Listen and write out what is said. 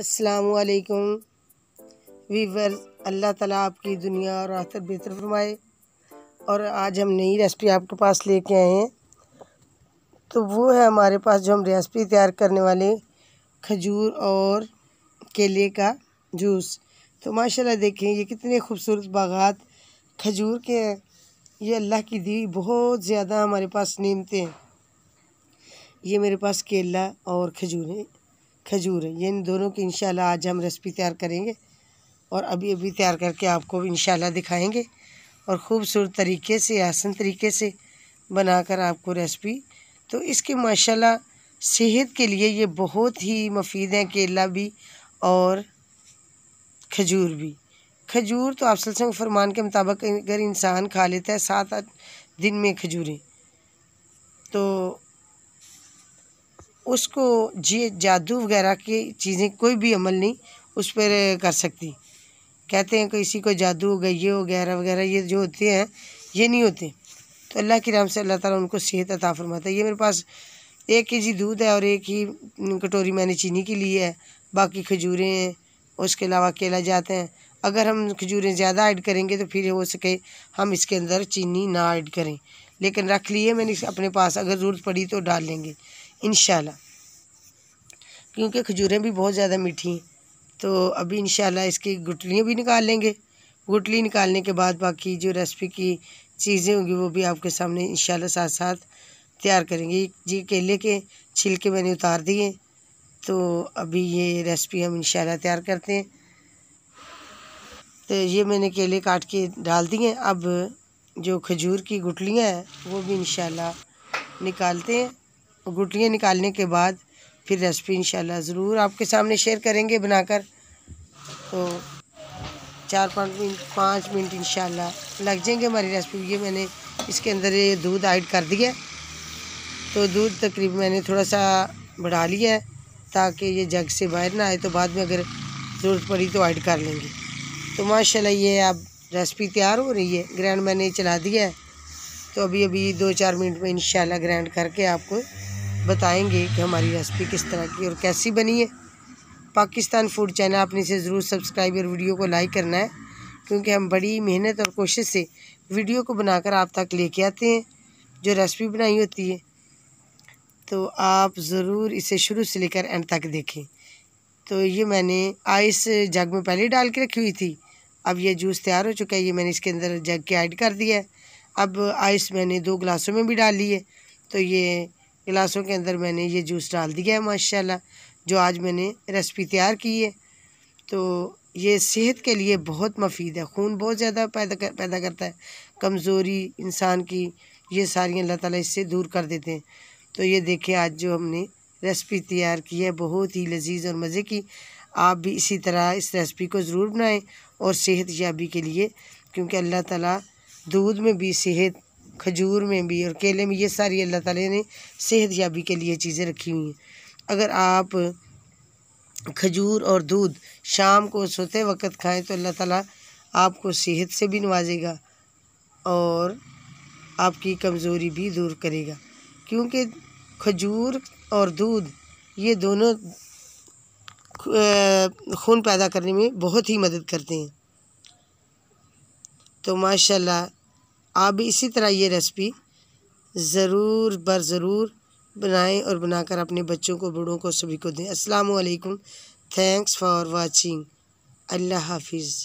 असलकुम वीवर अल्लाह ताला आपकी दुनिया और आखिर बेहतर फरमाए और आज हम नई रेसिपी आपके पास लेके आए हैं तो वो है हमारे पास जो हम रेसिपी तैयार करने वाले खजूर और केले का जूस तो माशाल्लाह देखें ये कितने खूबसूरत बागात खजूर के हैं ये अल्लाह की दी बहुत ज़्यादा हमारे पास नीमते हैं ये मेरे पास केला और खजूर है खजूर है ये इन दोनों की इन आज हम रेसिपी तैयार करेंगे और अभी अभी तैयार करके आपको इन दिखाएंगे और ख़ूबसूरत तरीके से आसान तरीके से बनाकर आपको रेसिपी तो इसके माशाल्लाह सेहत के लिए ये बहुत ही मफीद हैं केला भी और खजूर भी खजूर तो आप सलसंग फरमान के मुताबिक अगर इंसान खा लेता है सात आठ दिन में खजूरें तो उसको जी जादू वगैरह की चीज़ें कोई भी अमल नहीं उस पर कर सकती कहते हैं किसी को जादू हो गया ये वगैरह वगैरह ये जो होते हैं ये नहीं होते तो अल्लाह के राम से अल्लाह ताला उनको सेहत अता फरमाता है ये मेरे पास एक के जी दूध है और एक ही कटोरी मैंने चीनी की ली है बाकी खजूरें हैं उसके अलावा केला जाते हैं अगर हम खजूरें ज़्यादा ऐड करेंगे तो फिर हो सके हम इसके अंदर चीनी ना ऐड करें लेकिन रख लिए मैंने अपने पास अगर ज़रूरत पड़ी तो डाल लेंगे इन क्योंकि खजूरें भी बहुत ज़्यादा मीठी हैं तो अभी इन इसकी गुटलियाँ भी निकाल लेंगे गुटली निकालने के बाद बाकी जो रेसिपी की चीज़ें होंगी वो भी आपके सामने इन साथ साथ तैयार करेंगे जी केले के छिलके मैंने उतार दिए तो अभी ये रेसिपी हम इन तैयार करते हैं तो ये मैंने केले काट के डाल दिए अब जो खजूर की गुटलियाँ हैं वो भी इन निकालते हैं गुटलियाँ निकालने के बाद फिर रेसिपी इंशाल्लाह ज़रूर आपके सामने शेयर करेंगे बनाकर तो चार पाँच मिनट पाँच मिनट इंशाल्लाह लग जाएंगे हमारी रेसिपी ये मैंने इसके अंदर ये दूध ऐड कर दिया तो दूध तकरीब मैंने थोड़ा सा बढ़ा लिया है ताकि ये जग से बाहर ना आए तो बाद में अगर ज़रूरत पड़ी तो ऐड कर लेंगे तो माशाल्लाह ये अब रेसिपी तैयार हो रही है ग्रैंड मैंने चला दिया है तो अभी अभी दो चार मिनट में इन ग्रैंड करके आपको बताएंगे कि हमारी रेसिपी किस तरह की और कैसी बनी है पाकिस्तान फूड चैनल आपने इसे ज़रूर सब्सक्राइब और वीडियो को लाइक करना है क्योंकि हम बड़ी मेहनत और कोशिश से वीडियो को बनाकर आप तक लेके आते हैं जो रेसिपी बनाई होती है तो आप ज़रूर इसे शुरू से लेकर एंड तक देखें तो ये मैंने आइस जग में पहले डाल के रखी हुई थी अब ये जूस तैयार हो चुका है ये मैंने इसके अंदर जग के ऐड कर दिया है अब आइस मैंने दो गिलासों में भी डाल ली है तो ये गिलासों के अंदर मैंने ये जूस डाल दिया है माशाल्लाह जो आज मैंने रेसिपी तैयार की है तो ये सेहत के लिए बहुत मफीद है खून बहुत ज़्यादा पैदा कर, पैदा करता है कमज़ोरी इंसान की ये सारी अल्लाह ताला इससे दूर कर देते हैं तो ये देखें आज जो हमने रेसिपी तैयार की है बहुत ही लजीज और मज़े की आप भी इसी तरह इस रेसिपी को ज़रूर बनाएँ और सेहत याबी के लिए क्योंकि अल्लाह ताला दूध में भी सेहत खजूर में भी और केले में ये सारी अल्लाह ताला ने सेहत याबी के लिए चीज़ें रखी हुई हैं अगर आप खजूर और दूध शाम को सोते वक्त खाएं तो अल्लाह ताला आपको सेहत से भी नवाजेगा और आपकी कमज़ोरी भी दूर करेगा क्योंकि खजूर और दूध ये दोनों खून पैदा करने में बहुत ही मदद करते हैं तो माशाल्लाह आप भी इसी तरह ये रेसिपी ज़रूर बर ज़रूर बनाएं और बनाकर अपने बच्चों को बूढ़ों को सभी को दें अस्सलाम वालेकुम थैंक्स फॉर वाचिंग अल्लाह हाफिज़